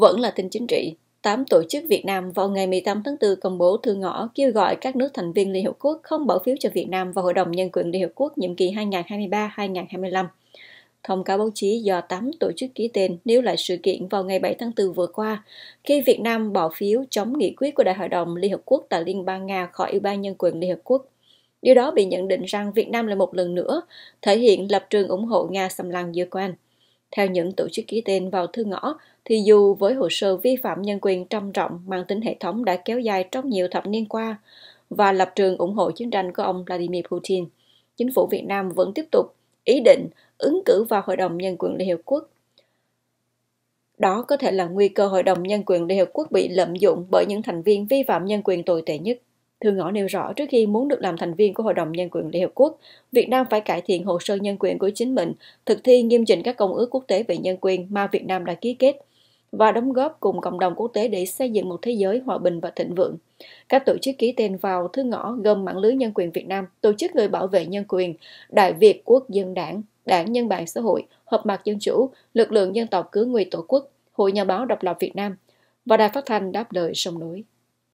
Vẫn là tin chính trị, tám tổ chức Việt Nam vào ngày 18 tháng 4 công bố thư ngõ kêu gọi các nước thành viên Liên Hợp Quốc không bỏ phiếu cho Việt Nam vào Hội đồng Nhân quyền Liên Hợp Quốc nhiệm kỳ 2023-2025. Thông cáo báo chí do tám tổ chức ký tên nếu lại sự kiện vào ngày 7 tháng 4 vừa qua, khi Việt Nam bỏ phiếu chống nghị quyết của Đại hội đồng Liên Hợp Quốc tại Liên bang Nga khỏi Ủy ban Nhân quyền Liên Hợp Quốc. Điều đó bị nhận định rằng Việt Nam lại một lần nữa thể hiện lập trường ủng hộ Nga xâm lăng Ukraine. Theo những tổ chức ký tên vào thư ngõ, thì dù với hồ sơ vi phạm nhân quyền trầm trọng mang tính hệ thống đã kéo dài trong nhiều thập niên qua và lập trường ủng hộ chiến tranh của ông Vladimir Putin, chính phủ Việt Nam vẫn tiếp tục ý định ứng cử vào Hội đồng Nhân quyền Liên Hiệp Quốc. Đó có thể là nguy cơ Hội đồng Nhân quyền Liên Hiệp Quốc bị lạm dụng bởi những thành viên vi phạm nhân quyền tồi tệ nhất. Thư ngõ nêu rõ trước khi muốn được làm thành viên của Hội đồng Nhân quyền Liên Hợp Quốc, Việt Nam phải cải thiện hồ sơ nhân quyền của chính mình, thực thi nghiêm chỉnh các công ước quốc tế về nhân quyền mà Việt Nam đã ký kết và đóng góp cùng cộng đồng quốc tế để xây dựng một thế giới hòa bình và thịnh vượng. Các tổ chức ký tên vào thư ngõ gồm mạng lưới nhân quyền Việt Nam, tổ chức người bảo vệ nhân quyền, Đại Việt Quốc dân đảng, Đảng Nhân bản xã hội, Hợp mặt Dân chủ, Lực lượng dân tộc cứu nguy tổ quốc, Hội Nhà báo độc lập Việt Nam và Đài phát thanh đáp lời sông núi.